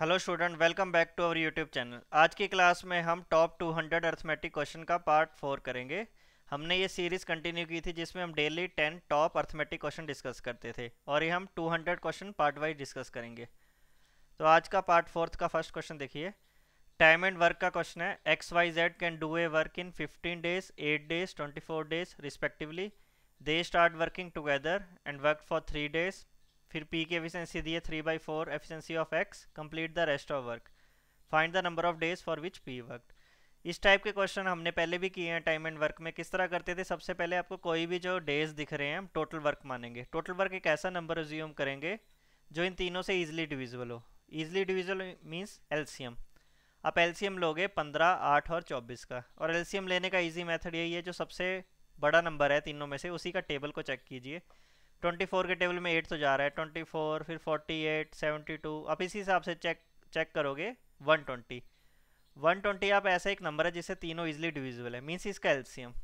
Hello student welcome back to our YouTube channel आज की class में हम टॉप 200 अर्थमेटिक क्वेश्चन का पार्ट फोर करेंगे हमने ये सीरीज़ कंटिन्यू की थी जिसमें हम daily 10 top arithmetic question discuss करते थे और ये हम 200 क्वेश्चन पार्ट वाइज डिस्कस करेंगे तो आज का पार्ट फोर्थ का फर्स्ट क्वेश्चन देखिए टाइम एंड वर्क का क्वेश्चन है X Y Z can do a work in fifteen days eight days twenty four days respectively they start working together and work for three days फिर P की efficiency दी है three by four efficiency of X complete the rest of work find the number of days for which P work इस type के question हमने पहले भी किए हैं टाइम एंड वर्क में किस तरह करते थे सबसे पहले आपको कोई भी जो डेज दिख रहे हैं हम टोटल वर्क मानेंगे टोटल वर्क एक ऐसा नंबर रिज्यूम करेंगे जो इन तीनों से ईजिली डिविजल हो ईजिली डिविजल मीन्स एलसीएम आप एलसीएम लोगे पंद्रह आठ और चौबीस का और एलसीएम लेने का ईजी मेथड यही है जो सबसे बड़ा नंबर है तीनों में से उसी का टेबल को चेक कीजिए ट्वेंटी फोर के टेबल में एट तो जा रहा है ट्वेंटी फोर फिर फोर्टी एट सेवेंटी टू आप इसी हिसाब से चेक चेक करोगे वन ट्वेंटी वन ट्वेंटी आप ऐसा एक नंबर है जिससे तीनों इजिली डिविजिबल है मीन्स इसका एल्सीयम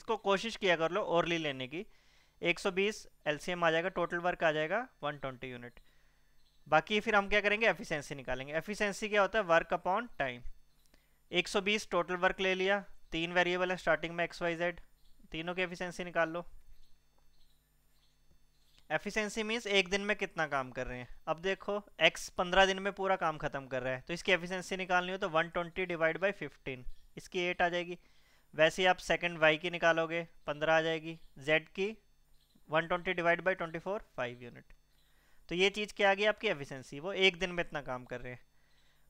इसको कोशिश किया कर लो ओरली लेने की 120 एल्सीयम आ जाएगा टोटल वर्क आ जाएगा 120 यूनिट बाकी फिर हम क्या करेंगे एफिशेंसी निकालेंगे एफिशेंसी क्या होता है work upon time 120 total work ले लिया तीन वेरिएबल है स्टार्टिंग में एक्स वाई जेड तीनों की एफिशेंसी निकाल लो एफिशिएंसी मीन्स एक दिन में कितना काम कर रहे हैं अब देखो एक्स पंद्रह दिन में पूरा काम खत्म कर रहा है तो इसकी एफिशिएंसी निकालनी हो तो one twenty divide by fifteen इसकी एट आ जाएगी वैसे ही आप सेकंड वाई की निकालोगे पंद्रह आ जाएगी जेड की one twenty divide by twenty four five unit तो ये चीज़ क्या आ गई आपकी एफिशेंसी वो एक दिन में इतना काम कर रहे हैं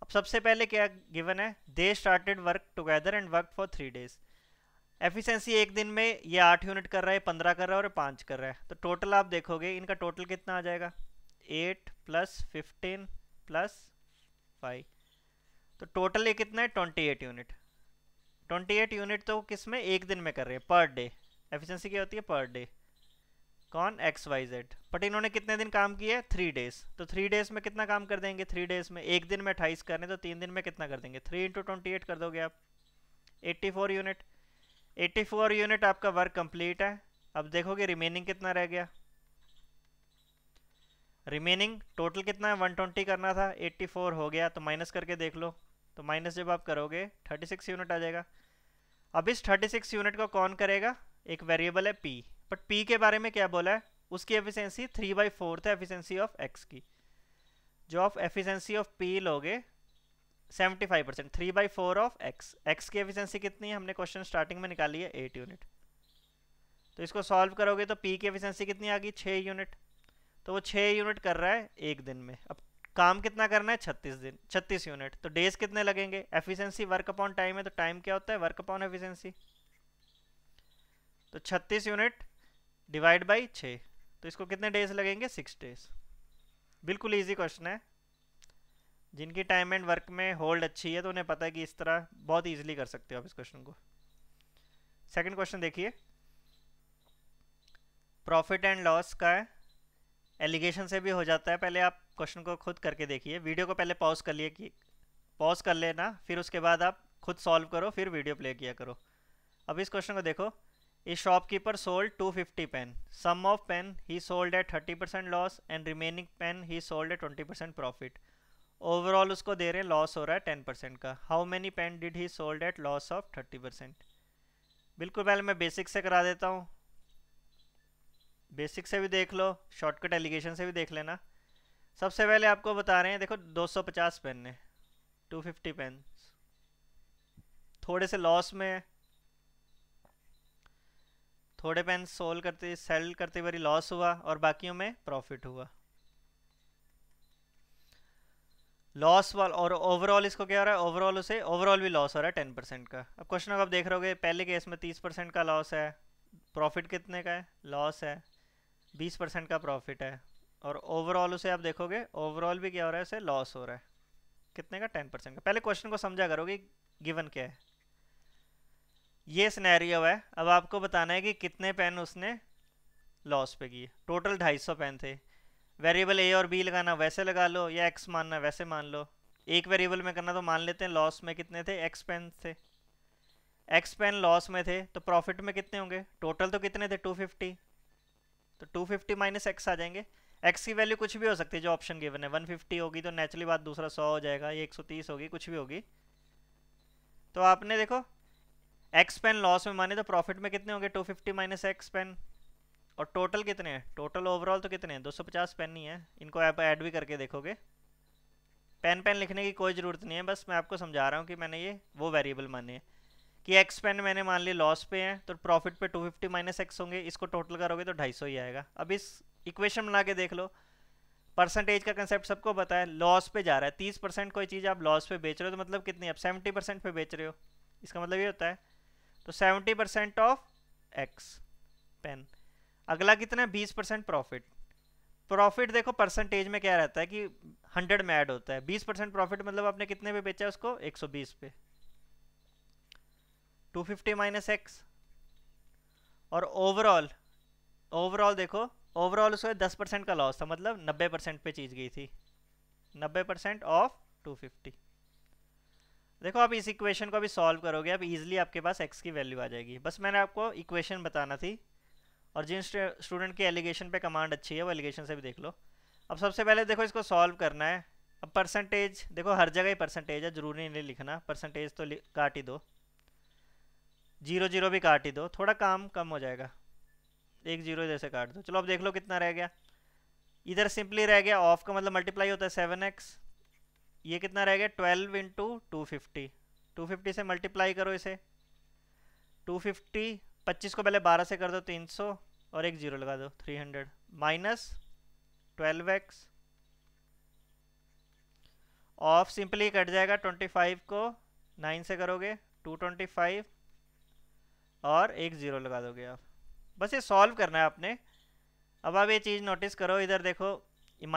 अब सबसे पहले क्या गिवन है they started work together and work for three days efficiency एक दिन में ये आठ यूनिट कर रहा है पंद्रह कर रहा है और पाँच कर रहा है तो टोटल आप देखोगे इनका टोटल कितना आ जाएगा eight plus fifteen plus five तो टोटल ये कितना है twenty eight unit twenty eight unit तो किस में एक दिन में कर रहे हैं पर डे एफिशिएंसी क्या होती है पर डे कौन एक्स वाई जेड बट इन्होंने कितने दिन काम किया है थ्री डेज तो थ्री डेज में कितना काम कर देंगे थ्री डेज में एक दिन में अट्ठाईस कर रहे हैं तो तीन दिन में कितना कर देंगे थ्री इंटू ट्वेंटी एट कर दोगे आप एट्टी फोर यूनिट 84 यूनिट आपका वर्क कंप्लीट है अब देखोगे रिमेनिंग कितना रह गया रिमेनिंग टोटल कितना है ट्वेंटी करना था फोर हो गया तो माइनस करके देख लो तो माइनस जब आप करोगे सिक्स यूनिट आ जाएगा अब इस थर्टी सिक्स यूनिट को कौन करेगा एक वेरिएबल है पी बट पी के बारे में क्या बोला है उसकी एफिशिएंसी थ्री बाई फोर्थ है एफिशिएंसी ऑफ एक्स की जो आप एफिशिएंसी ऑफ पी लोगे seventy five percent three by four of X X की एफिशिएंसी कितनी है हमने क्वेश्चन स्टार्टिंग में निकाली है एट यूनिट तो इसको सॉल्व करोगे तो पी की एफिशिएंसी कितनी आ गई छः यूनिट तो वो छः यूनिट कर रहा है एक दिन में अब काम कितना करना है छत्तीस दिन छत्तीस यूनिट तो डेज कितने लगेंगे एफिशिएंसी वर्क अपॉन टाइम है तो टाइम क्या होता है वर्क अपॉन एफिशिएंसी तो छत्तीस यूनिट डिवाइड बाई छः तो इसको कितने डेज लगेंगे सिक्स डेज बिल्कुल ईजी क्वेश्चन है जिनकी टाइम एंड वर्क में होल्ड अच्छी है तो उन्हें पता है कि इस तरह बहुत ईजिली कर सकते हो आप इस क्वेश्चन को सेकंड क्वेश्चन देखिए प्रॉफिट एंड लॉस का एलिगेशन से भी हो जाता है पहले आप क्वेश्चन को खुद करके देखिए वीडियो को पहले पॉज कर लिए कि पॉज कर लेना फिर उसके बाद आप खुद सॉल्व करो फिर वीडियो प्ले किया करो अब इस क्वेश्चन को देखो a shopkeeper sold 250 pen sum of pen he sold at 30 percent loss and remaining pen he sold at 20 percent profit overall उसको दे रहे हैं लॉस हो रहा है टेन परसेंट का how many pen did he sold at loss of thirty percent बिल्कुल पहले मैं बेसिक से करा देता हूँ बेसिक से भी देख लो शॉर्टकट एलिगेशन से भी देख लेना सबसे पहले आपको बता रहे हैं देखो 250 पेन ने 250 पेन थोड़े से लॉस में थोड़े पेन सोल करते सेल करते बारी लॉस हुआ और बाकियों में प्रॉफिट हुआ लॉस वाल और ओवरऑल इसको क्या हो रहा है ओवरऑल उसे ओवरऑल भी लॉस हो रहा है टेन परसेंट का अब क्वेश्चन आप देख रहे हो पहले केस में तीस परसेंट का लॉस है प्रॉफिट कितने का है लॉस है बीस परसेंट का प्रॉफिट है और ओवरऑल उसे आप देखोगे ओवरऑल भी क्या हो रहा है उसे लॉस हो रहा है कितने का टेन परसेंट का पहले क्वेश्चन को समझा करोगे गिवन क्या है ये स्नैरियो है अब आपको बताना है कि कितने पेन उसने लॉस पे किए टोटल ढाई सौ पेन थे वेरिएबल ए और बी लगाना वैसे लगा लो या एक्स मानना वैसे मान लो एक वेरिएबल में करना तो मान लेते हैं लॉस में कितने थे एक्स पेन थे एक्स पेन लॉस में थे तो प्रॉफिट में कितने होंगे टोटल तो कितने थे 250 तो 250 फिफ्टी माइनस एक्स आ जाएंगे एक्स की वैल्यू कुछ भी हो सकती है जो ऑप्शन गिवन है 150 होगी तो नेचुरली बात दूसरा 100 हो जाएगा ये 130 होगी कुछ भी होगी तो आपने देखो एक्स पेन लॉस में माने तो प्रॉफिट में कितने होंगे two fifty minus X pen और टोटल कितने हैं टोटल ओवरऑल तो कितने हैं पचास पेन ही है इनको आप ऐड भी करके देखोगे पेन पेन लिखने की कोई ज़रूरत नहीं है बस मैं आपको समझा रहा हूँ कि मैंने ये वो वेरिएबल माने हैं कि एक्स पेन मैंने मान लिया लॉस पे है तो प्रॉफिट पे 250 फिफ्टी माइनस एक्स होंगे इसको टोटल करोगे तो 250 ही आएगा अब इस इक्वेशन बना के देख लो परसेंटेज का कंसेप्ट सबको पता है लॉस पे जा रहा है तीस परसेंट कोई चीज़ आप लॉस पे बेच रहे हो तो मतलब कितनी आप सेवेंटी परसेंट पर बेच रहे हो इसका मतलब ये होता है तो seventy percent of X pen अगला कितना है बीस परसेंट प्रॉफिट प्रॉफिट देखो परसेंटेज में क्या रहता है कि हंड्रेड में ऐड होता है बीस परसेंट प्रॉफिट मतलब आपने कितने पे बेचा उसको एक सौ बीस पे टू फिफ्टी माइनस एक्स और ओवरऑल ओवरऑल देखो ओवरऑल उसको दस परसेंट का लॉस था मतलब नब्बे परसेंट पे चीज गई थी नब्बे परसेंट ऑफ टू फिफ्टी देखो आप इस इक्वेशन को अभी सॉल्व करोगे अब इजिली आपके पास एक्स की वैल्यू आ जाएगी बस मैंने आपको इक्वेशन बताना थी और जिन स्टूडेंट की एलिगेशन पे कमांड अच्छी है वो एलिगेशन से भी देख लो अब सबसे पहले देखो इसको सॉल्व करना है अब परसेंटेज देखो हर जगह ही परसेंटेज है ज़रूरी नहीं लिखना परसेंटेज तो काट ही दो जीरो जीरो भी काट ही दो थोड़ा काम कम हो जाएगा एक जीरो इधर से काट दो चलो अब देख लो कितना रह गया इधर सिंपली रह गया ऑफ का मतलब मल्टीप्लाई होता है सेवन एक्स ये कितना रह गया twelve into two fifty two fifty से मल्टीप्लाई करो इसे टू फिफ्टी पच्चीस को पहले बारह से कर दो तीन सौ और एक जीरो लगा दो three hundred minus twelve X of simply cut जाएगा ट्वेंटी फाइव को नाइन से करोगे टू ट्वेंटी फाइव और एक ज़ीरो लगा दोगे आप बस ये सॉल्व करना है आपने अब आप ये चीज़ नोटिस करो इधर देखो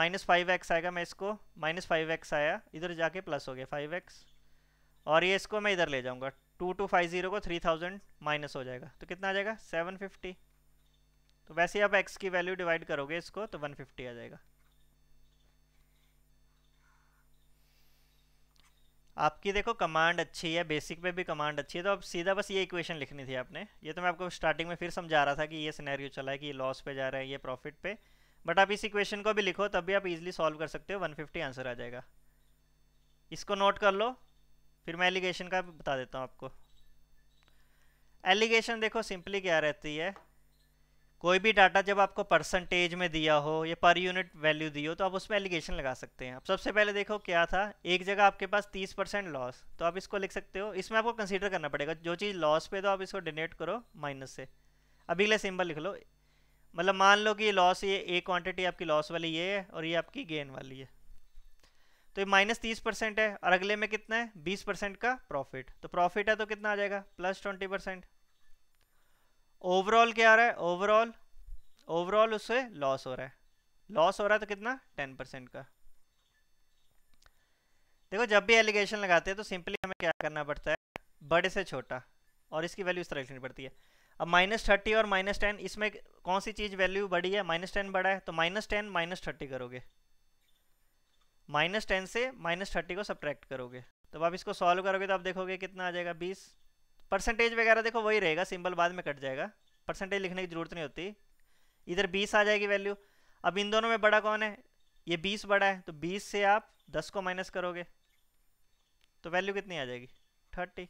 माइनस फाइव एक्स आएगा मैं इसको माइनस फाइव एक्स आया इधर जाके प्लस हो गया फाइव एक्स और ये इसको मैं इधर ले जाऊँगा टू टू फाइव ज़ीरो को थ्री थाउजेंड माइनस हो जाएगा तो कितना आ जाएगा सेवन फिफ्टी तो वैसे आप एक्स की वैल्यू डिवाइड करोगे इसको तो 150 आ जाएगा आपकी देखो कमांड अच्छी है बेसिक पे भी कमांड अच्छी है तो अब सीधा बस ये इक्वेशन लिखनी थी आपने ये तो मैं आपको स्टार्टिंग में फिर समझा रहा था कि ये सिनेरियो चला है कि ये लॉस पे जा रहा है ये प्रॉफिट पे बट आप इस इक्वेशन को भी लिखो तब भी आप इजीली सॉल्व कर सकते हो 150 आंसर आ जाएगा इसको नोट कर लो फिर मैं एलिगेशन का बता देता हूँ आपको एलिगेशन देखो सिंपली क्या रहती है कोई भी डाटा जब आपको परसेंटेज में दिया हो या पर यूनिट वैल्यू दी हो तो आप उसमें एलिगेशन लगा सकते हैं आप सबसे पहले देखो क्या था एक जगह आपके पास 30 परसेंट लॉस तो आप इसको लिख सकते हो इसमें आपको कंसीडर करना पड़ेगा जो चीज़ लॉस पे तो आप इसको डिनेट करो माइनस से अभी अगला सिंबल लिख लो मतलब मान लो कि लॉस ये एक क्वान्टिटी आपकी लॉस वाली ये है और ये आपकी गेन वाली है तो ये माइनस तीस परसेंट है और अगले में कितना है बीस परसेंट का प्रॉफिट तो प्रॉफिट है तो कितना आ जाएगा प्लस ट्वेंटी परसेंट ओवरऑल क्या आ रहा है ओवरऑल ओवरऑल उससे लॉस हो रहा है लॉस हो रहा है तो कितना टेन परसेंट का देखो जब भी एलिगेशन लगाते हैं तो सिंपली हमें क्या करना पड़ता है बड़े से छोटा और इसकी वैल्यू इस तरह लिखनी पड़ती है अब माइनस थर्टी और माइनस टेन इसमें कौन सी चीज़ वैल्यू बड़ी है माइनस टेन बड़ा है तो माइनस टेन माइनस थर्टी करोगे माइनस टेन से माइनस थर्टी को सब्ट्रैक्ट करोगे तो आप इसको सॉल्व करोगे तो आप देखोगे कितना आ जाएगा बीस परसेंटेज वगैरह देखो वही रहेगा सिंबल बाद में कट जाएगा परसेंटेज लिखने की ज़रूरत नहीं होती इधर बीस आ जाएगी वैल्यू अब इन दोनों में बड़ा कौन है ये बीस बड़ा है तो बीस से आप दस को माइनस करोगे तो वैल्यू कितनी आ जाएगी थर्टी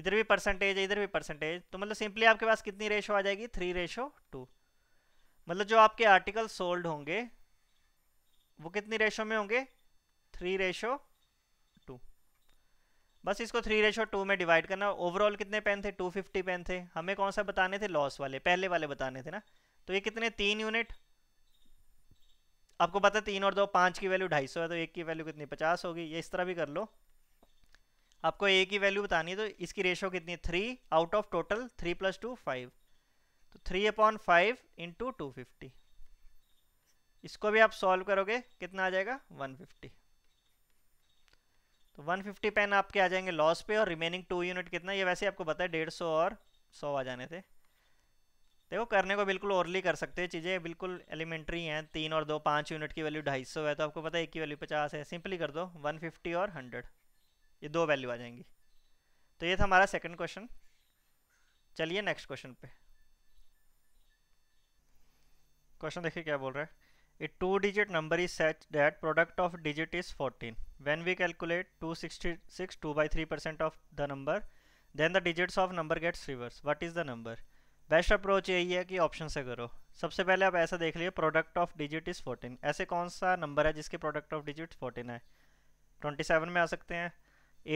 इधर भी परसेंटेज है इधर भी परसेंटेज तो मतलब सिंपली आपके पास कितनी रेशो आ जाएगी थ्री रेशो टू मतलब जो आपके आर्टिकल सोल्ड होंगे वो कितनी रेशो में होंगे थ्री रेशो बस इसको थ्री रेशो टू में डिवाइड करना ओवरऑल कितने पेन थे टू फिफ्टी पेन थे हमें कौन सा बताने थे लॉस वाले पहले वाले बताने थे ना तो ये कितने तीन यूनिट आपको पता तीन और दो पाँच की वैल्यू ढाई सौ है तो एक की वैल्यू कितनी पचास होगी ये इस तरह भी कर लो आपको ए की वैल्यू बतानी है तो इसकी रेशो कितनी three out of total three plus two five तो three upon five into two fifty इसको भी आप सॉल्व करोगे कितना आ जाएगा वन फिफ्टी तो 150 पेन आपके आ जाएंगे लॉस पे और रिमेनिंग टू यूनिट कितना ये वैसे आपको पता है डेढ़ सौ और सौ आ जाने थे देखो करने को बिल्कुल ओरली कर सकते हैं चीज़ें बिल्कुल एलिमेंट्री हैं तीन और दो पाँच यूनिट की वैल्यू ढाई सौ है तो आपको पता है एक की वैल्यू पचास है सिंपली कर दो वन फिफ्टी और हंड्रेड ये दो वैल्यू आ जाएंगी तो ये था हमारा सेकेंड क्वेश्चन चलिए नेक्स्ट क्वेश्चन पे क्वेश्चन देखिए क्या बोल रहा है a two digit number is such that product of digit is 14 when we calculate 266 2 by 3 percent of the number then the digits of number gets reversed what is the number best approach यही है कि option से करो सबसे पहले आप ऐसा देख लिए प्रोडक्ट ऑफ डिजिट इज़ 14 ऐसे कौन सा नंबर है जिसके प्रोडक्ट ऑफ डिजिट 14 है 27 में आ सकते हैं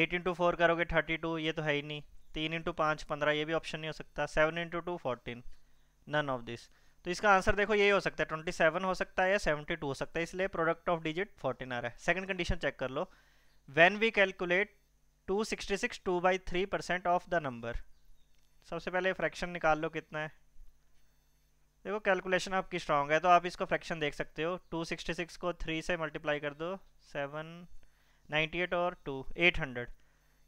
8 इंटू फोर करोगे 32 ये तो है ही नहीं तीन इंटू पाँच पंद्रह ये भी ऑप्शन नहीं हो सकता seven into two fourteen none of this तो इसका आंसर देखो यही हो सकता है ट्वेंटी सेवन हो सकता है या सेवेंटी टू हो सकता है इसलिए प्रोडक्ट ऑफ डिजिट फोर्टीन आ रहा है सेकंड कंडीशन चेक कर लो when we calculate two sixty six two by three percent of the number सबसे पहले फ्रैक्शन निकाल लो कितना है देखो कैलकुलेशन आपकी स्ट्रांग है तो आप इसको फ्रैक्शन देख सकते हो सिक्स को थ्री से मल्टीप्लाई कर दो सेवन एट और एट हंड्रेड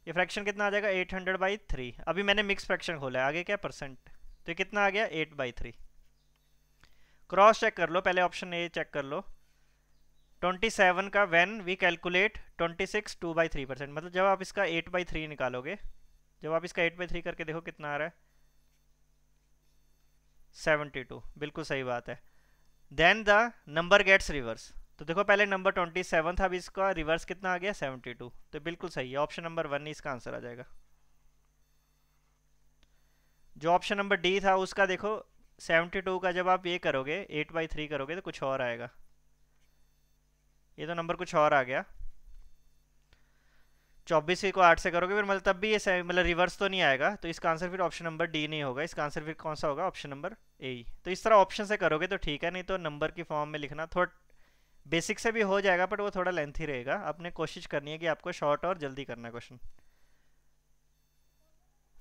ये फ्रैक्शन कितना आ जाएगा 800 बाई थ्री अभी मैंने मिक्स फ्रैक्शन खोला है आगे क्या परसेंट तो ये कितना आ गया 8 बाई थ्री क्रॉस चेक कर लो पहले ऑप्शन ए चेक कर लो 27 का when we calculate 26 six two by three percent मतलब जब आप इसका 8 बाई थ्री निकालोगे जब आप इसका 8 बाई थ्री करके देखो कितना आ रहा है 72 बिल्कुल सही बात है then the number gets reverse तो देखो पहले नंबर 27 था अब इसका रिवर्स कितना आ गया 72 तो बिल्कुल सही है ऑप्शन नंबर वन ही इसका आंसर आ जाएगा जो ऑप्शन नंबर डी था उसका देखो सेवेंटी टू का जब आप ये करोगे एट बाई थ्री करोगे तो कुछ और आएगा ये तो नंबर कुछ और आ गया चौबीस को आठ से करोगे फिर मतलब तब भी ये मतलब रिवर्स तो नहीं आएगा तो इसका आंसर फिर ऑप्शन नंबर डी नहीं होगा इसका आंसर फिर कौन सा होगा ऑप्शन नंबर ए तो इस तरह ऑप्शन से करोगे तो ठीक है नहीं तो नंबर की फॉर्म में लिखना थोड़ा बेसिक से भी हो जाएगा बट वो थोड़ा लेंथी रहेगा आपने कोशिश करनी है कि आपको शॉर्ट और जल्दी करना है क्वेश्चन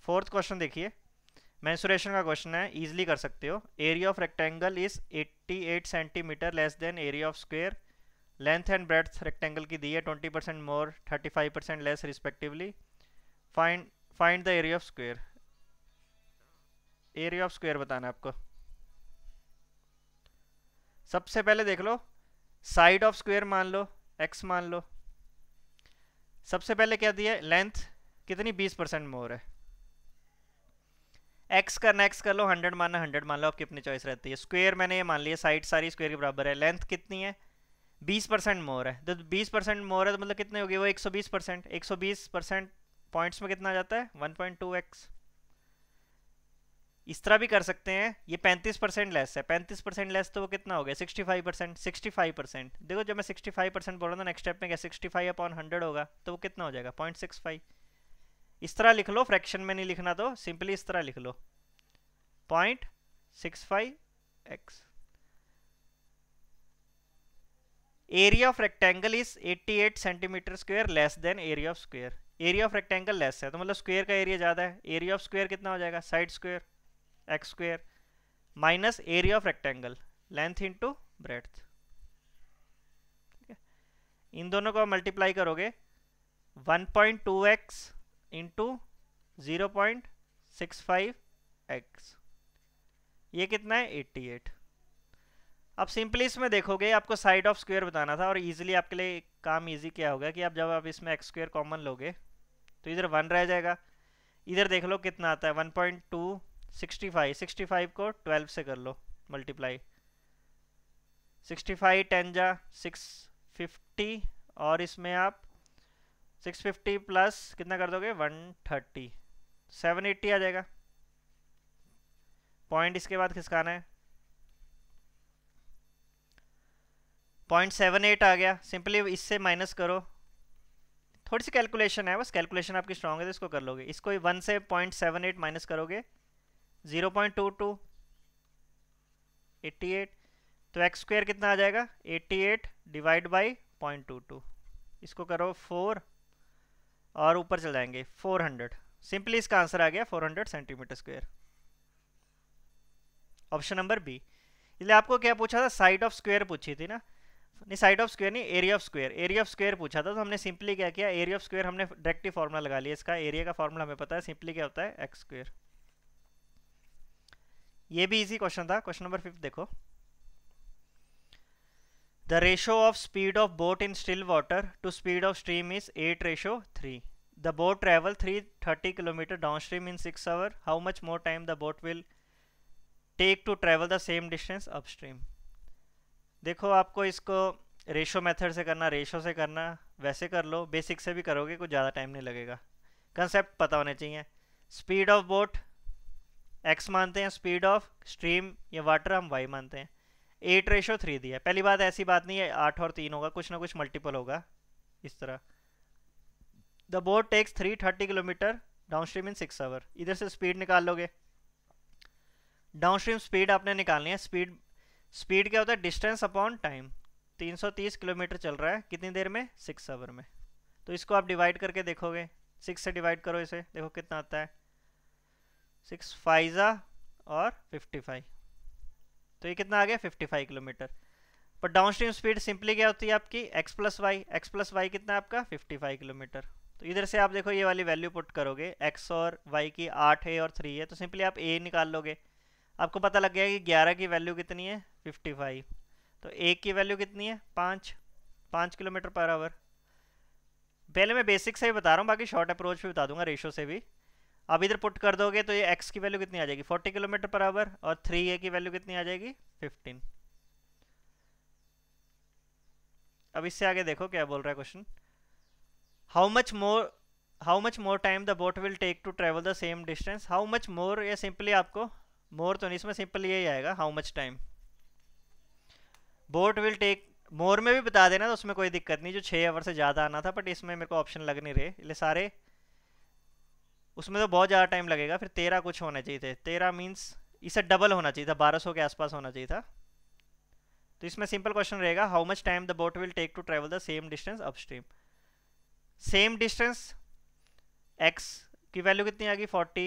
फोर्थ क्वेश्चन देखिए मैंसुरेशन का क्वेश्चन है ईजिली कर सकते हो area of rectangle is 88 centimetre less than area of square length and breadth rectangle की दी है 20 percent more 35 percent less respectively find find the area of square area of square बताना आपको सबसे पहले देख लो साइड ऑफ स्क्वेयर मान लो x मान लो सबसे पहले क्या दिया लेंथ कितनी 20 परसेंट मोर है एक्स करना एक्स कर लो हंड्रेड मानना हंड्रेड मान लो आपकी अपनी चॉइस रहती है स्क्वेयर मैंने ये मान लिया साइड सारी स्क्वेयर के बराबर है लेंथ कितनी है बीस परसेंट मोर है तो बीस परसेंट मोर है तो मतलब कितने हो गए वो एक सौ बीस परसेंट एक सौ बीस परसेंट पॉइंट्स में कितना आ जाता है वन पॉइंट टू एक्स इस तरह भी कर सकते हैं ये पैंतीस परसेंट लेस है पैंतीस परसेंट लेस तो वो कितना हो गया sixty five percent sixty five percent देखो जब मैं सिक्सटी फाइव परसेंट बोल रहा था नेक्स्ट स्टेप में क्या सिक्सटी फाइव अपॉन हंड्रेड होगा तो वो कितना हो जाएगा पॉइंट सिक्स फाइव इस तरह लिख लो फ्रैक्शन में नहीं लिखना तो सिंपली इस तरह लिख लो point six five X area of rectangle is 88 centimetre square less than area of square area of rectangle less है तो मतलब स्क्वायर का एरिया ज़्यादा है एरिया ऑफ स्क्वायर कितना हो जाएगा side square X square minus area of rectangle length into breadth इन दोनों को मल्टीप्लाई करोगे one point two X into zero point six five X ये कितना है एट्टी एट अब सिंपली इसमें देखोगे आपको साइड ऑफ स्क्वेयर बताना था और इजीली आपके लिए काम इजी क्या होगा कि आप जब आप इसमें एक्स स्क्वेयर कॉमन लोगे तो इधर वन रह जाएगा इधर देख लो कितना आता है one point two sixty five sixty five को ट्वेल्व से कर लो मल्टीप्लाई सिक्सटी फाइव टेन जा सिक्स फिफ्टी और इसमें आप सिक्स फिफ्टी प्लस कितना कर दोगे वन थर्टी सेवन एट्टी आ जाएगा पॉइंट इसके बाद खिसकाना है पॉइंट सेवन एट आ गया सिंपली इससे माइनस करो थोड़ी सी कैलकुलेशन है बस कैलकुलेशन आपकी स्ट्रांग है तो इसको कर लोगे इसको वन से पॉइंट सेवन एट माइनस करोगे zero point two two eighty eight तो एक्स स्क्वायर कितना आ जाएगा eighty eight divide by point two two इसको करो फोर और ऊपर चल जाएंगे 400 सिंपली इसका आंसर आ गया 400 centimetre square option number B इसलिए आपको क्या पूछा था साइड ऑफ स्क्वायर पूछी थी ना नहीं साइड ऑफ स्क्वायर नहीं area of square area of square पूछा था तो हमने सिंपली क्या किया एरिया ऑफ स्क्वायर हमने डायरेक्टली फॉर्मूला लगा लिया इसका एरिया का फॉर्मूला हमें पता है सिंपली क्या होता है एक्स स्क्वायर ये भी इजी क्वेश्चन था क्वेश्चन नंबर फिफ्थ देखो The ratio of speed of boat in still water to speed of stream is 8 ratio 3. The boat travel 330 km downstream in 6 hour. How much more time the boat will take to travel the same distance upstream? देखो आपको इसको ratio method से करना ratio से करना वैसे कर लो basic से भी करोगे कुछ ज़्यादा टाइम नहीं लगेगा कंसेप्ट पता होने चाहिए स्पीड ऑफ बोट एक्स मानते हैं स्पीड ऑफ स्ट्रीम या वाटर हम वाई मानते हैं एट रेशो थ्री दिया पहली बात ऐसी बात नहीं है आठ और तीन होगा कुछ ना कुछ मल्टीपल होगा इस तरह the boat takes three thirty kilometre down stream in six hour इधर से स्पीड निकाल लोगे डाउन स्ट्रीम स्पीड आपने निकालनी है स्पीड स्पीड क्या होता है डिस्टेंस अपॉन टाइम 330 किलोमीटर चल रहा है कितनी देर में सिक्स आवर में तो इसको आप डिवाइड करके देखोगे सिक्स से डिवाइड करो इसे देखो कितना आता है सिक्स फाइजा और फिफ्टी फाइव तो ये कितना आ गया 55 किलोमीटर पर डाउन स्ट्रीम स्पीड सिंपली क्या होती है आपकी X plus Y X plus Y कितना आपका 55 किलोमीटर तो इधर से आप देखो ये वाली वैल्यू पुट करोगे एक्स और वाई की आठ है और थ्री है तो सिंपली आप ए निकाल लोगे आपको पता लग गया कि ग्यारह की वैल्यू कितनी है फिफ्टी फाइव तो ए की वैल्यू कितनी है पाँच पाँच किलोमीटर पर आवर पहले मैं बेसिक से ही बता रहा हूँ बाकी शॉर्ट अप्रोच भी बता दूंगा रेशो से भी अब इधर पुट कर दोगे तो ये एक्स की वैल्यू कितनी आ जाएगी फोर्टी किलोमीटर पर आवर और थ्री ए की वैल्यू कितनी आ जाएगी फिफ्टीन अब इससे आगे देखो क्या बोल रहा है question how much more how much more time the boat will take to travel the same distance how much more ये सिंपली आपको मोर तो नहीं इसमें सिंपल यही आएगा how much time boat will take more में भी बता देना तो उसमें कोई दिक्कत नहीं जो छः आवर से ज़्यादा आना था बट इसमें मेरे को ऑप्शन लग नहीं रहे इसलिए सारे उसमें तो बहुत ज़्यादा टाइम लगेगा फिर तेरह कुछ होने चाहिए थे तेरह मीन्स इसे डबल होना चाहिए था बारह सौ के आसपास होना चाहिए था तो इसमें सिंपल क्वेश्चन रहेगा how much time the boat will take to travel the same distance upstream same distance X की वैल्यू कितनी आ गई फोर्टी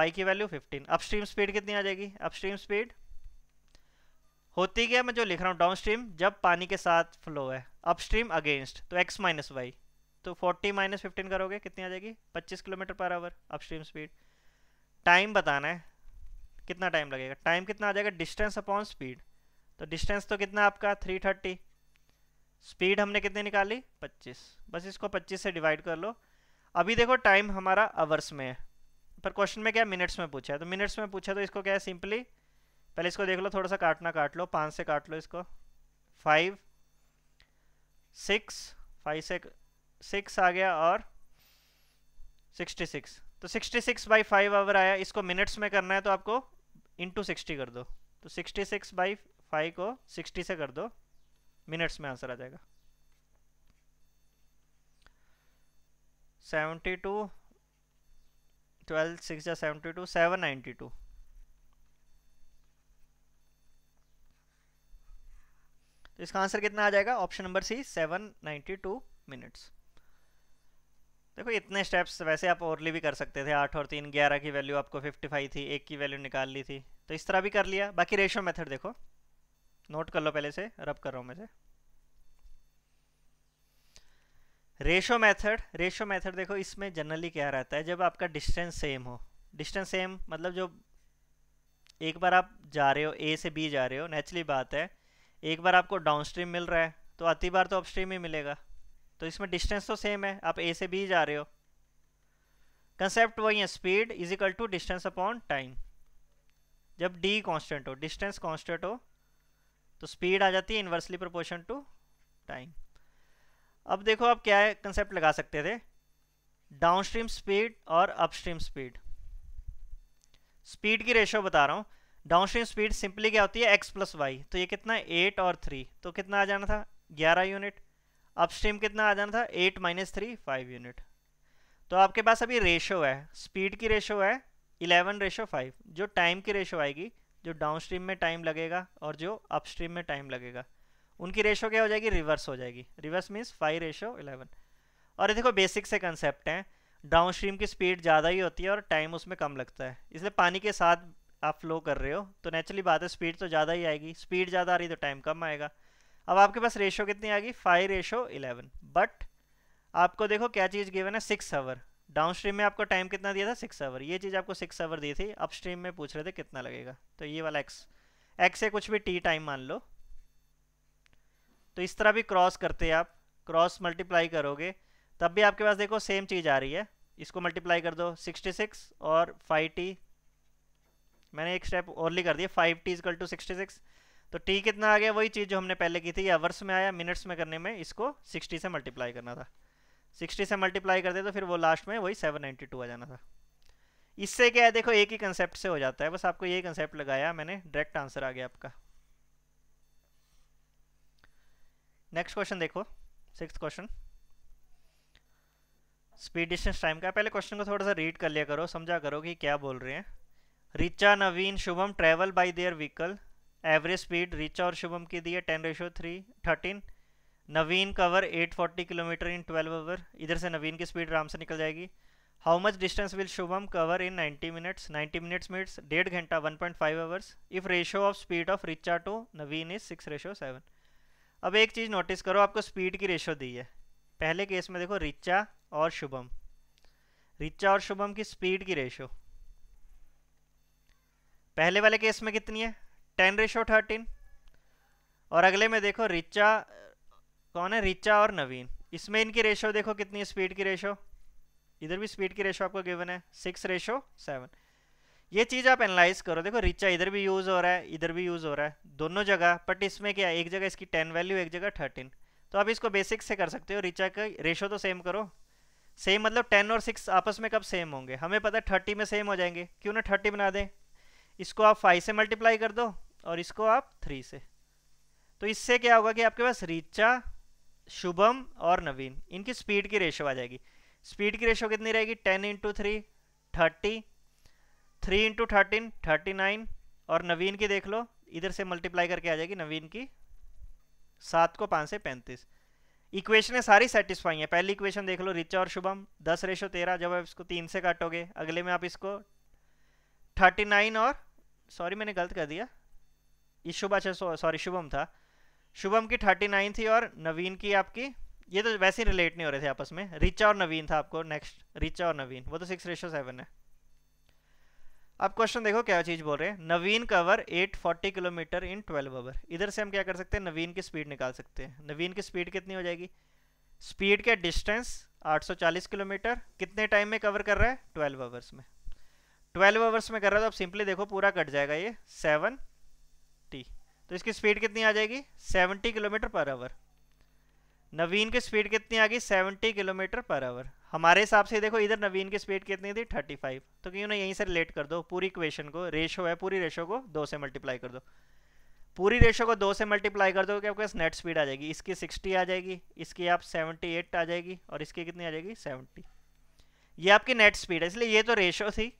वाई की वैल्यू फिफ्टीन अपस्ट्रीम स्पीड कितनी आ जाएगी अपस्ट्रीम स्पीड होती क्या मैं जो लिख रहा हूँ डाउन स्ट्रीम जब पानी के साथ फ्लो है अपस्ट्रीम अगेंस्ट तो एक्स माइनस वाई तो 40 माइनस फिफ्टीन करोगे कितनी आ जाएगी 25 kilometre per our upstream speed time बताना है कितना टाइम लगेगा टाइम कितना आ जाएगा डिस्टेंस अपॉन स्पीड तो डिस्टेंस तो कितना आपका 330 स्पीड हमने कितनी निकाली 25 बस इसको 25 से डिवाइड कर लो अभी देखो टाइम हमारा आवर्स में है पर क्वेश्चन में क्या मिनट्स में पूछा है तो मिनट्स में पूछा तो इसको क्या है सिंपली पहले इसको देख लो थोड़ा सा काटना काट लो पाँच से काट लो इसको फाइव सिक्स फाइव से सिक्स आ गया और सिक्सटी सिक्स तो sixty six by five hour आया इसको मिनट्स में करना है तो आपको इंटू सिक्सटी कर दो तो सिक्सटी सिक्स बाई फाइव को सिक्सटी से कर दो मिनट्स में आंसर आ जाएगा सेवेंटी टू ट्वेल्व सिक्स या seventy two seven ninety two तो इसका आंसर कितना आ जाएगा option number C seven ninety two minutes देखो इतने स्टेप्स वैसे आप ओरली भी कर सकते थे आठ और तीन ग्यारह की वैल्यू आपको फिफ्टी फाइव थी एक की वैल्यू निकाल ली थी तो इस तरह भी कर लिया बाकी रेशियो मेथड देखो नोट कर लो पहले से रब कर रहा हूँ मैं से रेशो मेथड रेशो मेथड देखो इसमें जनरली क्या रहता है जब आपका डिस्टेंस सेम हो डिस्टेंस सेम मतलब जो एक बार आप जा रहे हो ए से बी जा रहे हो नेचुरली बात है एक बार आपको डाउन स्ट्रीम मिल रहा है तो अति बार तो अपस्ट्रीम ही मिलेगा तो इसमें डिस्टेंस तो सेम है आप ए से बी जा रहे हो कंसेप्ट वही है speed is equal to distance upon time जब डी कांस्टेंट हो डिस्टेंस कांस्टेंट हो तो स्पीड आ जाती है इन्वर्सली प्रोपोर्शन टू टाइम अब देखो आप क्या है कंसेप्ट लगा सकते थे डाउनस्ट्रीम स्पीड और अपस्ट्रीम स्पीड स्पीड की रेशो बता रहा हूँ डाउनस्ट्रीम स्पीड सिंपली क्या होती है एक्स प्लस वाई तो ये कितना एट और थ्री तो कितना आ जाना था ग्यारह यूनिट अपस्ट्रीम कितना आ जाना था eight minus three five unit तो आपके पास अभी रेशो है स्पीड की रेशो है इलेवन रेशो फाइव जो टाइम की रेशो आएगी जो डाउनस्ट्रीम में टाइम लगेगा और जो अपस्ट्रीम में टाइम लगेगा उनकी रेशो क्या हो जाएगी रिवर्स हो जाएगी reverse means five ratio eleven और ये देखो बेसिक से कंसेप्ट हैं डाउनस्ट्रीम की स्पीड ज़्यादा ही होती है और टाइम उसमें कम लगता है इसलिए पानी के साथ आप फ्लो कर रहे हो तो नेचुरली बात है स्पीड तो ज़्यादा ही आएगी स्पीड ज़्यादा आ रही तो टाइम कम आएगा अब आपके पास रेशो कितनी आ गई फाइव रेशो इलेवन बट आपको देखो क्या चीज़ गिवन है सिक्स आवर डाउन स्ट्रीम में आपको टाइम कितना दिया था सिक्स आवर ये चीज़ आपको सिक्स आवर दी थी अप स्ट्रीम में पूछ रहे थे कितना लगेगा तो ये वाला एक्स एक्स से कुछ भी टी टाइम मान लो तो इस तरह भी क्रॉस करते आप क्रॉस मल्टीप्लाई करोगे तब भी आपके पास देखो सेम चीज़ आ रही है इसको मल्टीप्लाई कर दो 66 और 5t मैंने एक स्टेप ओनली कर दिया 5t T is equal to sixty six तो टी कितना आ गया वही चीज़ जो हमने पहले की थी आवर्स में आया मिनट्स में करने में इसको 60 से मल्टीप्लाई करना था 60 से मल्टीप्लाई कर दे तो फिर वो लास्ट में वही 792 आ जाना था इससे क्या है देखो एक ही कंसेप्ट से हो जाता है बस आपको यही कंसेप्ट लगाया मैंने डायरेक्ट आंसर आ गया आपका नेक्स्ट क्वेश्चन देखो six question speed distance time का पहले क्वेश्चन को थोड़ा सा रीड कर लिया करो समझा करो कि क्या बोल रहे हैं Richa Naveen Shubham travel by their vehicle average speed Richa और शुभम की दी है ten ratio three thirteen Naveen cover eight forty kilometre in twelve hour इधर से नवीन की स्पीड आराम से निकल जाएगी how much distance will Shubham cover in ninety minutes ninety minutes minutes डेढ़ घंटा one point five hours if ratio of speed of Richa to Naveen is six ratio seven अब एक चीज़ नोटिस करो आपको स्पीड की रेशो दी है पहले केस में देखो रिचा और शुभम रिचा और शुभम की स्पीड की रेशो पहले वाले केस में कितनी है टेन रेशो थर्टीन और अगले में देखो रिचा कौन है रिचा और नवीन इसमें इनकी रेशो देखो कितनी स्पीड की रेशो इधर भी स्पीड की रेशो आपको गिवन है सिक्स रेशो सेवन ये चीज़ आप एनालाइज करो देखो रिचा इधर भी यूज़ हो रहा है इधर भी यूज़ हो रहा है दोनों जगह बट इसमें क्या एक जगह इसकी टेन वैल्यू एक जगह थर्टीन तो आप इसको बेसिक से कर सकते हो रिचा का रेशो तो सेम करो सेम मतलब टेन और सिक्स आपस में कब सेम होंगे हमें पता है थर्टी में सेम हो जाएंगे क्यों ना थर्टी बना दें इसको आप फाइव से मल्टीप्लाई कर दो और इसको आप थ्री से तो इससे क्या होगा कि आपके पास रिचा शुभम और नवीन इनकी स्पीड की रेशो आ जाएगी स्पीड की रेशो कितनी रहेगी ten into three thirty three into thirteen thirty nine और नवीन की देख लो इधर से मल्टीप्लाई करके आ जाएगी नवीन की सात को पाँच से पैंतीस इक्वेशन सारी सेटिस्फाई हैं पहली इक्वेशन देख लो रिचा और शुभम दस रेशो तेरह जब आप इसको तीन से काटोगे अगले में आप इसको थर्टी नाइन और सॉरी मैंने गलत कर दिया शुभ अच्छा सॉरी शुभम था शुभम की थर्टी नाइन थी और नवीन की आपकी ये तो वैसे ही रिलेट नहीं हो रहे थे आपस में रिचा और नवीन था आपको नेक्स्ट रिचा और नवीन वो तो सिक्स रेशो सेवन है अब क्वेश्चन देखो क्या चीज़ बोल रहे हैं नवीन कवर 840 किलोमीटर इन 12 अवर इधर से हम क्या कर सकते हैं नवीन की स्पीड निकाल सकते हैं नवीन की स्पीड कितनी हो जाएगी स्पीड के डिस्टेंस 840 किलोमीटर कितने टाइम में कवर कर रहा है 12 आवर्स में 12 आवर्स में कर रहा है तो आप सिंपली देखो पूरा कट जाएगा ये सेवन फिफ्टी तो इसकी स्पीड कितनी आ जाएगी seventy kilometre per hour Naveen की स्पीड कितनी आ गई सेवनटी किलोमीटर पर आवर हमारे हिसाब से देखो इधर नवीन की स्पीड कितनी थी थर्टी फाइव तो क्यों ना यहीं से रिलेट कर दो पूरी इक्वेशन को रेशो है पूरी रेशो को दो से मल्टीप्लाई कर दो पूरी रेशो को दो से मल्टीप्लाई कर दो क्या आपके पास नेट स्पीड आ जाएगी इसकी सिक्सटी आ जाएगी इसकी आप सेवेंटी एट आ जाएगी और इसकी कितनी आ जाएगी सेवेंटी ये आपकी नेट स्पीड है इसलिए ये तो रेशो थी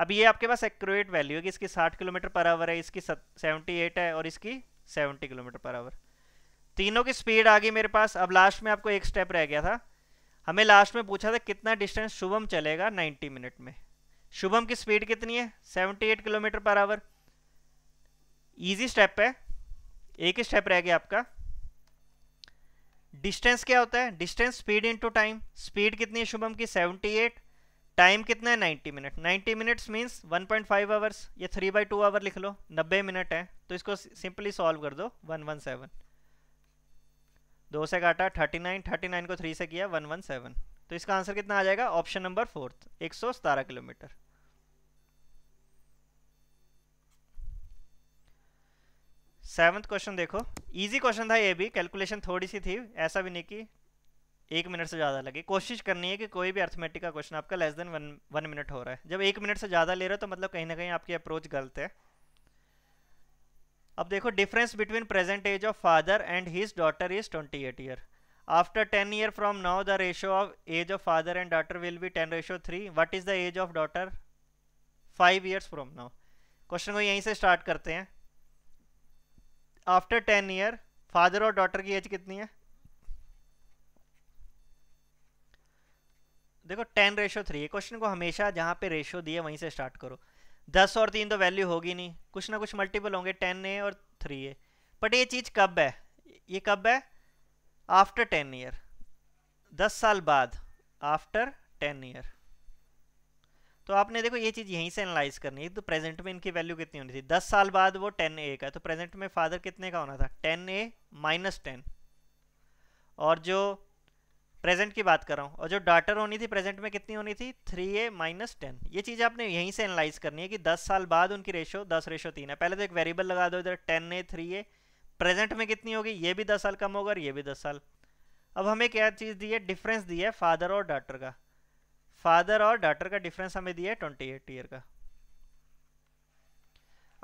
अब ये आपके पास एक्यूरेट वैल्यू है कि इसकी 60 किलोमीटर पर आवर है इसकी 78 है और इसकी 70 किलोमीटर पर आवर तीनों की स्पीड आ गई मेरे पास अब लास्ट में आपको एक स्टेप रह गया था हमें लास्ट में पूछा था कितना डिस्टेंस शुभम चलेगा 90 मिनट में शुभम की स्पीड कितनी है 78 kilometre per our easy step है एक ही स्टेप रह गया आपका डिस्टेंस क्या होता है distance speed to time speed कितनी है शुभम की एट टाइम कितना है 90 minute 90 minutes means 1.5 point five hours ये 3 बाई टू आवर लिख लो 90 मिनट है तो इसको सिंपली सॉल्व कर दो 117 दो से काटा 39 39 को थ्री से किया 117 तो इसका आंसर कितना आ जाएगा ऑप्शन नंबर फोर्थ एक किलोमीटर सेवन्थ क्वेश्चन देखो इजी क्वेश्चन था ये भी कैलकुलेशन थोड़ी सी थी ऐसा भी नहीं कि एक मिनट से ज़्यादा लगे कोशिश करनी है कि कोई भी अर्थमेटिक का क्वेश्चन आपका less than one one minute हो रहा है जब एक मिनट से ज़्यादा ले रहे हो तो मतलब कहीं ना कहीं आपकी अप्रोच गलत है अब देखो difference between present age of father and his daughter is twenty eight year after ten year from now the ratio of age of father and daughter will be ten ratio three what is the age of daughter five years from now question को यहीं से start करते हैं after ten year father और daughter की age कितनी है देखो टेन रेशो थ्री क्वेश्चन को हमेशा जहाँ पे रेशो दिए वहीं से स्टार्ट करो दस और तीन तो वैल्यू होगी नहीं कुछ ना कुछ मल्टीपल होंगे टेन ए और थ्री ए बट ये चीज़ कब है ये कब है आफ्टर टेन ईयर दस साल बाद आफ्टर टेन ईयर तो आपने देखो ये चीज़ यहीं से एनालाइज करनी है तो प्रेजेंट में इनकी वैल्यू कितनी होनी थी दस साल बाद वो टेन ए का तो प्रेजेंट में फादर कितने का होना था टेन ए माइनस टेन और जो प्रेजेंट की बात कर रहा हूँ और जो डाटर होनी थी प्रेजेंट में कितनी होनी थी थ्री ए माइनस टेन ये चीज़ आपने यहीं से एनालाइज करनी है कि दस साल बाद उनकी रेशो दस रेशो तीन है पहले तो एक वेरिएबल लगा दो इधर ten A three A present में कितनी होगी ये भी दस साल कम होगा और ये भी दस साल अब हमें क्या चीज़ दी है डिफरेंस दी है फादर और डाटर का फादर और डाटर का डिफरेंस हमें दिया है ट्वेंटी एट ईयर का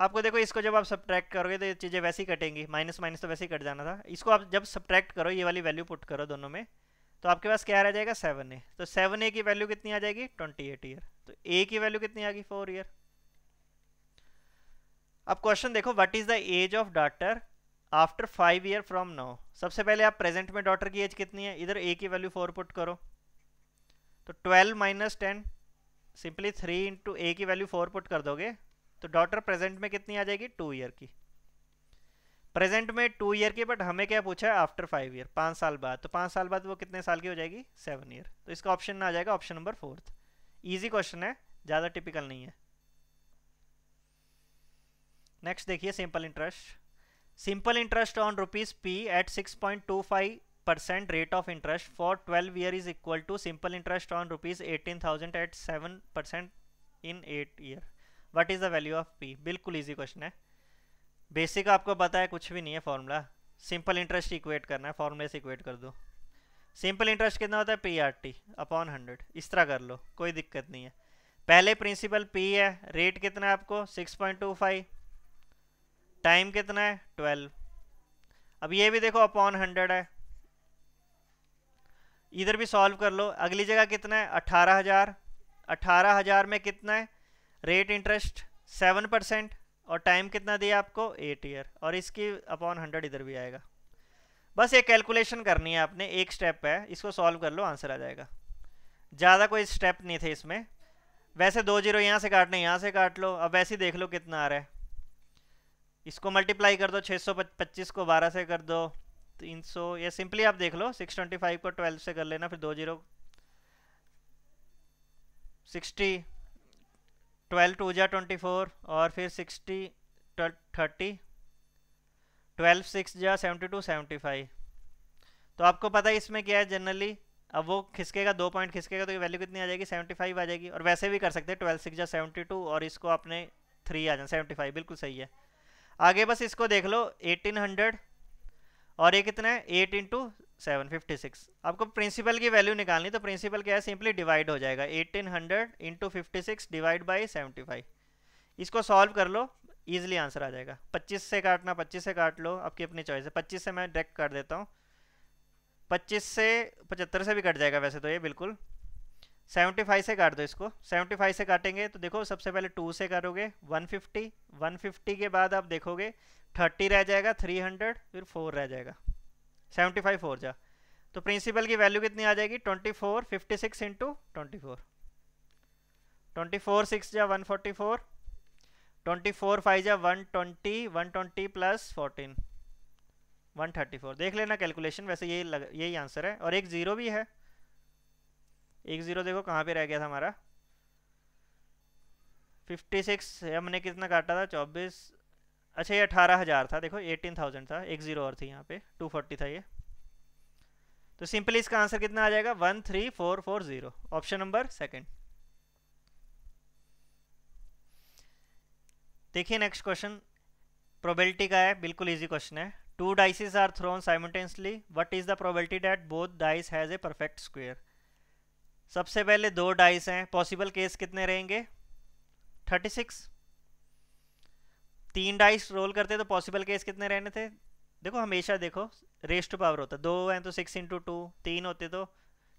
आपको देखो इसको जब आप सब्ट्रैक्ट करोगे तो ये चीज़ें वैसी कटेंगी माइनस माइनस तो वैसे ही कट जाना था इसको आप जब सब्ट्रैक्ट करो ये वाली वैल्यू पुट करो दोनों में तो आपके पास क्या रह जाएगा सेवन ए तो सेवन ए की वैल्यू कितनी आ जाएगी ट्वेंटी एट ईयर तो ए की वैल्यू कितनी आ गई फोर ईयर अब क्वेश्चन देखो what is the age of daughter after five year from now सबसे पहले आप प्रेजेंट में डॉटर की एज कितनी है इधर ए की वैल्यू फोर पुट करो तो twelve minus ten simply three into A की वैल्यू फोर पुट कर दोगे तो डॉटर प्रेजेंट में कितनी आ जाएगी टू ईयर की प्रेजेंट में टू ईयर की बट हमें क्या पूछा है आफ्टर फाइव ईयर पाँच साल बाद तो पाँच साल बाद वो कितने साल की हो जाएगी सेवन ईयर तो इसका ऑप्शन आ जाएगा option number fourth easy question है ज़्यादा टिपिकल नहीं है नेक्स्ट देखिए simple interest simple interest on rupees P at six point two five percent rate of interest for twelve year is equal to simple interest on rupees eighteen thousand at seven percent in eight year what is the value of P बिल्कुल easy question है basic आपको पता है कुछ भी नहीं है formula simple interest equate करना है फॉर्मूले से इक्वेट कर दो सिंपल इंटरेस्ट कितना होता है P R T upon hundred इस तरह कर लो कोई दिक्कत नहीं है पहले प्रिंसिपल पी है रेट कितना है आपको six point two five time कितना है ट्वेल्व अब ये भी देखो अपॉन हंड्रेड है इधर भी सॉल्व कर लो अगली जगह कितना है अट्ठारह हज़ार अट्ठारह हज़ार में कितना है रेट इंटरेस्ट सेवन परसेंट और टाइम कितना दिया आपको एट ईयर और इसकी अपॉन हंड्रेड इधर भी आएगा बस ये कैलकुलेशन करनी है आपने एक स्टेप है इसको सॉल्व कर लो आंसर आ जाएगा ज़्यादा कोई स्टेप नहीं थे इसमें वैसे दो जीरो यहाँ से काटने यहाँ से काट लो अब वैसे ही देख लो कितना आ रहा है इसको मल्टीप्लाई कर दो छः को बारह से कर दो तीन या सिंपली आप देख लो सिक्स को ट्वेल्व से कर लेना फिर दो जीरो सिक्सटी ट्वेल्व टू जा ट्वेंटी फोर और फिर सिक्सटी थर्टी ट्वेल्व सिक्स जा सेवेंटी टू सेवेंटी फाइव तो आपको पता है इसमें क्या है जनरली अब वो खिसकेगा दो पॉइंट खिसकेगा तो ये वैल्यू कितनी आ जाएगी सेवेंटी फाइव आ जाएगी और वैसे भी कर सकते हैं ट्वेल्व सिक्स जा सेवेंटी टू और इसको आपने थ्री आ जाए सेवेंटी फाइव बिल्कुल सही है आगे बस इसको देख लो एटीन हंड्रेड और ये कितना है eight into seven fifty six आपको प्रिंसिपल की वैल्यू निकालनी तो प्रिंसिपल क्या है सिंपली डिवाइड हो जाएगा eighteen hundred into fifty six divide by seventy five इसको सॉल्व कर लो ईजिली आंसर आ जाएगा पच्चीस से काटना पच्चीस से काट लो आपकी अपनी चॉइस है पच्चीस से मैं डायरेक्ट कर देता हूँ पच्चीस से पचहत्तर से भी कट जाएगा वैसे तो ये बिल्कुल सेवेंटी फाइव से काट दो इसको सेवेंटी फाइव से काटेंगे तो देखो सबसे पहले टू से करोगे वन फिफ्टी वन फिफ्टी के बाद आप देखोगे थर्टी रह जाएगा थ्री हंड्रेड फिर फोर रह जाएगा सेवेंटी फाइव फोर जा तो प्रिंसिपल की वैल्यू कितनी आ जाएगी twenty four fifty six into twenty four twenty four six जा one forty four twenty four five जा one twenty one twenty plus fourteen one thirty four देख लेना कैलकुलेशन वैसे यही लग यही आंसर है और एक ज़ीरो भी है एक ज़ीरो देखो कहाँ पे रह गया था हमारा फिफ्टी सिक्स हमने कितना काटा था चौबीस अच्छा ये अठारह हज़ार था देखो एटीन थाउजेंड था एक ज़ीरो और थी यहाँ पे टू फोर्टी था ये तो सिंपली इसका आंसर कितना आ जाएगा one three four four zero option number second देखिए नेक्स्ट क्वेश्चन प्रोबेबिलिटी का है बिल्कुल इजी क्वेश्चन है two dices are thrown simultaneously what is the probability that both dice has a perfect square सबसे पहले दो डाइस हैं पॉसिबल केस कितने रहेंगे थर्टी सिक्स तीन डाइस रोल करते तो पॉसिबल केस कितने रहने थे देखो हमेशा देखो रेस्ट टू पावर होता दो हैं तो सिक्स इंटू टू तीन होते तो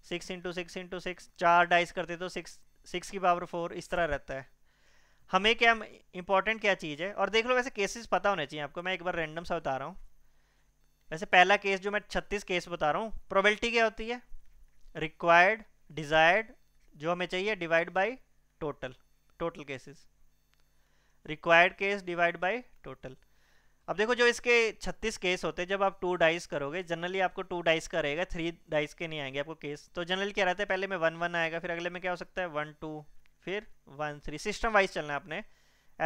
six into six into six चार डाइस करते तो सिक्स सिक्स की पावर फोर इस तरह रहता है हमें क्या इंपॉर्टेंट क्या चीज़ है और देख लो वैसे केसेस पता होने चाहिए आपको मैं एक बार रैंडम सा बता रहा हूँ वैसे पहला केस जो मैं छत्तीस केस बता रहा हूँ प्रोबेबिलिटी क्या होती है रिक्वायर्ड डिज़ायर्ड जो हमें चाहिए divide by total total cases required case divide by total अब देखो जो इसके 36 केस होते हैं जब आप टू डाइस करोगे जनरली आपको टू डाइस का रहेगा थ्री डाइस के नहीं आएंगे आपको केस तो जनरली क्या रहता है पहले में वन वन आएगा फिर अगले में क्या हो सकता है वन टू फिर वन थ्री सिस्टम वाइज चलना है आपने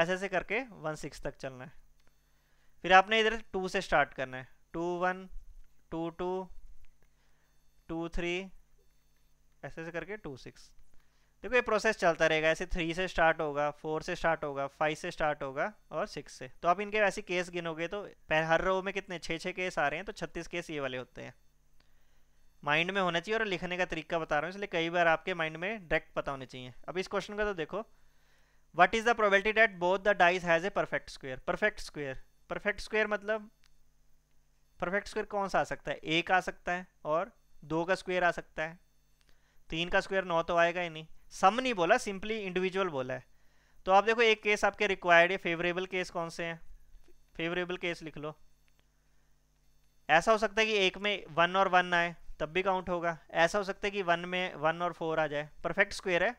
ऐसे ऐसे करके वन सिक्स तक चलना है फिर आपने इधर टू से स्टार्ट करना है two one two two two three ऐसे ऐसे करके टू सिक्स देखो ये प्रोसेस चलता रहेगा ऐसे थ्री से स्टार्ट होगा फोर से स्टार्ट होगा फाइव से स्टार्ट होगा और सिक्स से तो आप इनके वैसे केस गिनोगे तो हर रो में कितने छः छः केस आ रहे हैं तो छत्तीस केस ये वाले होते हैं माइंड में होना चाहिए और लिखने का तरीका बता रहा हूँ इसलिए कई बार आपके माइंड में डायरेक्ट पता होने चाहिए अब इस क्वेश्चन का तो देखो what is the probability that both the dice has a perfect square perfect square perfect square मतलब परफेक्ट स्क्वेयर कौन सा आ सकता है एक आ सकता है और दो का स्क्वेयर आ सकता है तीन का स्क्वेयर नौ तो आएगा ही नहीं सम नहीं बोला सिंपली इंडिविजुअल बोला है तो आप देखो एक केस आपके रिक्वायर्ड है फेवरेबल केस कौन से हैं फेवरेबल केस लिख लो ऐसा हो सकता है कि एक में वन और वन आए तब भी काउंट होगा ऐसा हो सकता है कि वन में वन और फोर आ जाए परफेक्ट स्क्वेयर है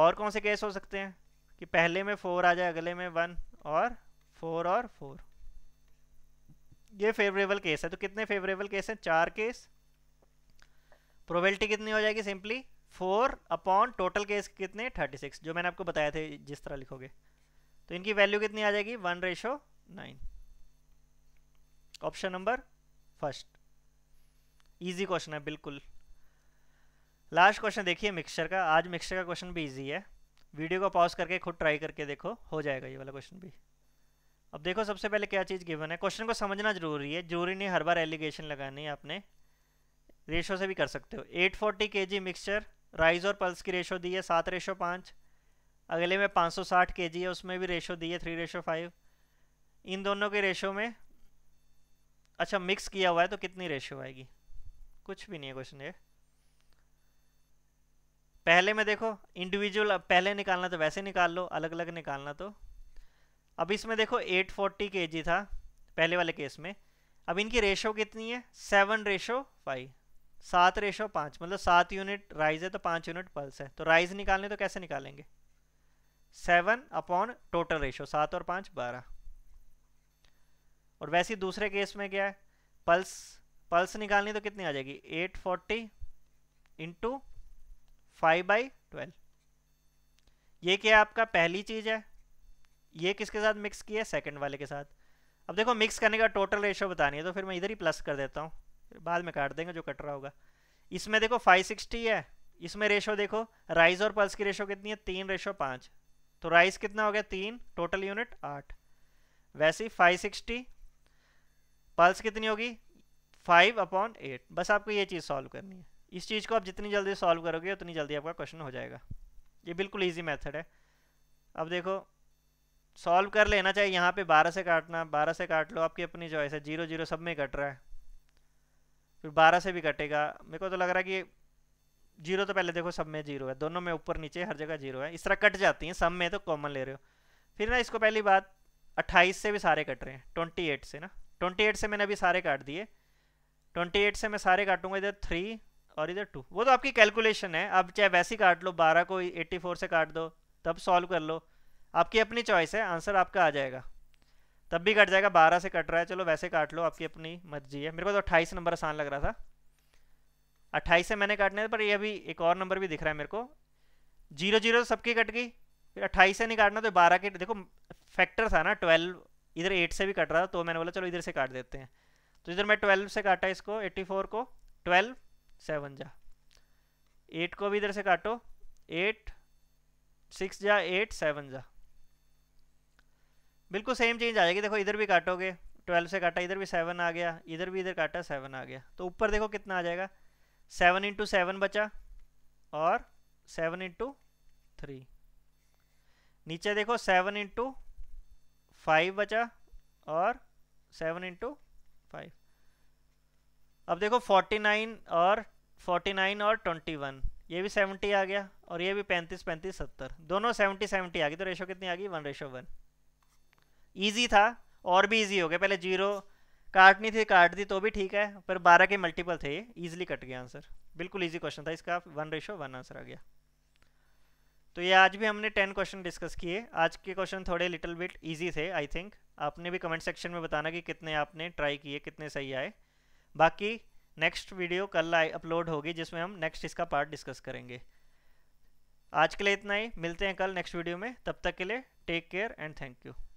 और कौन से केस हो सकते हैं कि पहले में फोर आ जाए अगले में वन और फोर और फोर ये फेवरेबल केस है तो कितने फेवरेबल केस हैं चार केस प्रोबेबिलिटी कितनी हो जाएगी simply four upon total case कितने थर्टी सिक्स जो मैंने आपको बताया थे जिस तरह लिखोगे तो इनकी वैल्यू कितनी आ जाएगी one ratio nine option number first easy question है बिल्कुल लास्ट क्वेश्चन देखिए मिक्सचर का आज मिक्सचर का क्वेश्चन भी इजी है वीडियो को पॉज करके खुद ट्राई करके देखो हो जाएगा ये वाला क्वेश्चन भी अब देखो सबसे पहले क्या चीज़ गिवन है क्वेश्चन को समझना जरूरी है जरूरी नहीं हर बार एलिगेशन लगानी है आपने रेशो से भी कर सकते हो 840 forty K G mixture rice और पल्स की रेशो दी है सात रेशो पाँच अगले में 560 जी है उसमें भी रेशो दी है थ्री रेशो फाइव इन दोनों के रेशो में अच्छा मिक्स किया हुआ है तो कितनी रेशो आएगी कुछ भी नहीं है क्वेश्चन ये पहले में देखो इंडिविजुअल पहले निकालना तो वैसे निकाल लो अलग अलग निकालना तो अब इसमें देखो 840 फोर्टी था पहले वाले केस में अब इनकी रेशो कितनी है सेवन रेशो फाइव सात रेशो पाँच मतलब सात यूनिट राइज है तो पाँच यूनिट पल्स है तो राइज निकालने तो कैसे निकालेंगे सेवन अपॉन टोटल रेशो सात और पाँच बारह और वैसे दूसरे केस में क्या है पल्स पल्स निकालनी तो कितनी आ जाएगी eight forty into five by twelve ये क्या आपका पहली चीज़ है ये किसके साथ मिक्स किया है सेकेंड वाले के साथ अब देखो मिक्स करने का टोटल रेशो बतानी है तो फिर मैं इधर ही प्लस कर देता हूँ बाद में काट देंगे जो कट रहा होगा इसमें देखो 560 है इसमें रेशो देखो राइस और पल्स की रेशो कितनी है तीन रेशो पाँच तो राइस कितना हो गया तीन टोटल यूनिट आठ वैसे फाइव सिक्सटी पल्स कितनी होगी फाइव अपॉन एट बस आपको ये चीज़ सॉल्व करनी है इस चीज़ को आप जितनी जल्दी सॉल्व करोगे उतनी जल्दी आपका क्वेश्चन हो जाएगा ये बिल्कुल ईजी मेथड है अब देखो सॉल्व कर लेना चाहिए यहाँ पे बारह से काटना बारह से काट लो आपकी अपनी जो है जीरो जीरो सब में कट रहा है फिर बारह से भी कटेगा मेरे को तो लग रहा है कि जीरो तो पहले देखो सब में जीरो है दोनों में ऊपर नीचे हर जगह जीरो है इस तरह कट जाती हैं सब में तो कॉमन ले रहे हो फिर ना इसको पहली बात अट्ठाईस से भी सारे कट रहे हैं ट्वेंटी एट से ना ट्वेंटी एट से मैंने अभी सारे काट दिए ट्वेंटी एट से मैं सारे काटूंगा इधर थ्री और इधर टू वो तो आपकी कैलकुलेशन है आप चाहे वैसे ही काट लो बारह को फोर से काट दो तब सॉल्व कर लो आपकी अपनी चॉइस है आंसर आपका आ जाएगा तब भी कट जाएगा बारह से कट रहा है चलो वैसे काट लो आपकी अपनी मर्जी है मेरे पास तो अट्ठाईस नंबर आसान लग रहा था अट्ठाईस से मैंने काटने पर यह अभी एक और नंबर भी दिख रहा है मेरे को जीरो जीरो सबकी कट गई फिर अट्ठाईस से नहीं काटना तो बारह के देखो फैक्टर था ना ट्वेल्व इधर एट से भी कट रहा था तो मैंने बोला चलो इधर से काट देते हैं तो इधर मैं ट्वेल्व से काटा इसको एट्टी फोर को ट्वेल्व सेवन जा एट को भी इधर से काटो एट सिक्स जा एट सेवन जा बिल्कुल सेम चेंज आ जाएगी देखो इधर भी काटोगे ट्वेल्व से काटा इधर भी सेवन आ गया इधर भी इधर काटा सेवन आ गया तो ऊपर देखो कितना आ जाएगा सेवन इंटू सेवन बचा और सेवन इंटू थ्री नीचे देखो सेवन इंटू फाइव बचा और सेवन इंटू फाइव अब देखो फोर्टी नाइन और फोर्टी नाइन और ट्वेंटी वन ये भी सेवेंटी आ गया और ये भी पैंतीस पैंतीस सत्तर दोनों सेवेंटी सेवेंटी आ गई तो रेशो कितनी आ गई वन रेशो वन ईजी था और भी ईजी हो गया पहले जीरो काटनी थी काट दी तो भी ठीक है पर बारह के मल्टीपल थे ये ईजिली कट गया आंसर बिल्कुल ईजी क्वेश्चन था इसका वन रेशो वन आंसर आ गया तो ये आज भी हमने टेन क्वेश्चन डिस्कस किए आज के क्वेश्चन थोड़े लिटिल बिट ईजी थे आई थिंक आपने भी कमेंट सेक्शन में बताना कि कितने आपने ट्राई किए कितने सही आए बाकी नेक्स्ट वीडियो कल अपलोड होगी जिसमें हम नेक्स्ट इसका पार्ट डिस्कस करेंगे आज के लिए इतना ही मिलते हैं कल नेक्स्ट वीडियो में तब तक के लिए take care and thank you